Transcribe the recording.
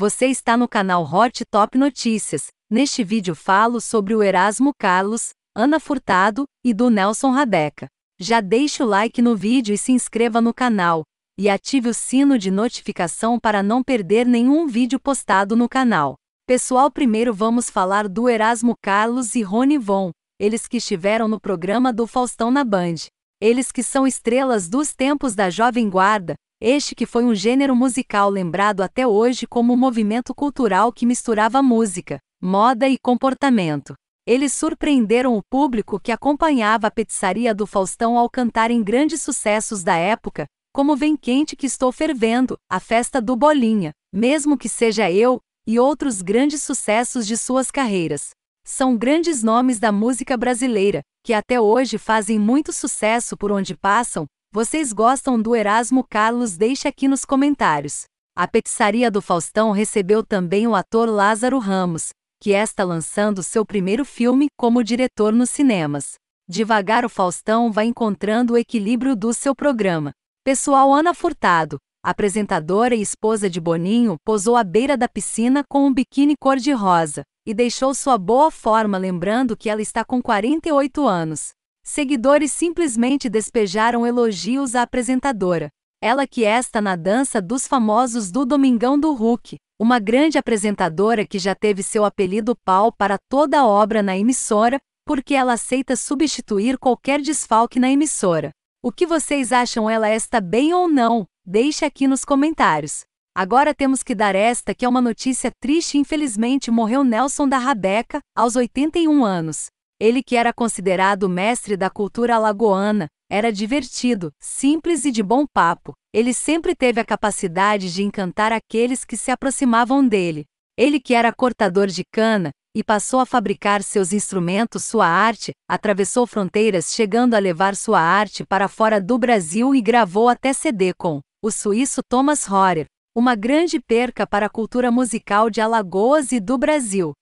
Você está no canal Hot Top Notícias. Neste vídeo falo sobre o Erasmo Carlos, Ana Furtado e do Nelson Rabeca. Já deixe o like no vídeo e se inscreva no canal, e ative o sino de notificação para não perder nenhum vídeo postado no canal. Pessoal, primeiro vamos falar do Erasmo Carlos e Rony Von, eles que estiveram no programa do Faustão na Band. Eles que são estrelas dos tempos da Jovem Guarda, este que foi um gênero musical lembrado até hoje como um movimento cultural que misturava música, moda e comportamento. Eles surpreenderam o público que acompanhava a petiçaria do Faustão ao cantarem grandes sucessos da época, como Vem Quente que Estou Fervendo, A Festa do Bolinha, Mesmo que Seja Eu, e outros grandes sucessos de suas carreiras. São grandes nomes da música brasileira, que até hoje fazem muito sucesso por onde passam, vocês gostam do Erasmo Carlos? Deixe aqui nos comentários. A Petiçaria do Faustão recebeu também o ator Lázaro Ramos, que está lançando seu primeiro filme como diretor nos cinemas. Devagar o Faustão vai encontrando o equilíbrio do seu programa. Pessoal Ana Furtado, apresentadora e esposa de Boninho, posou à beira da piscina com um biquíni cor-de-rosa e deixou sua boa forma lembrando que ela está com 48 anos. Seguidores simplesmente despejaram elogios à apresentadora. Ela que é está na dança dos famosos do Domingão do Hulk, uma grande apresentadora que já teve seu apelido pau para toda a obra na emissora, porque ela aceita substituir qualquer desfalque na emissora. O que vocês acham ela está bem ou não? Deixe aqui nos comentários. Agora temos que dar esta que é uma notícia triste, infelizmente morreu Nelson da Rabeca, aos 81 anos. Ele que era considerado mestre da cultura alagoana, era divertido, simples e de bom papo. Ele sempre teve a capacidade de encantar aqueles que se aproximavam dele. Ele que era cortador de cana, e passou a fabricar seus instrumentos, sua arte, atravessou fronteiras, chegando a levar sua arte para fora do Brasil e gravou até CD com o suíço Thomas Horer, uma grande perca para a cultura musical de Alagoas e do Brasil.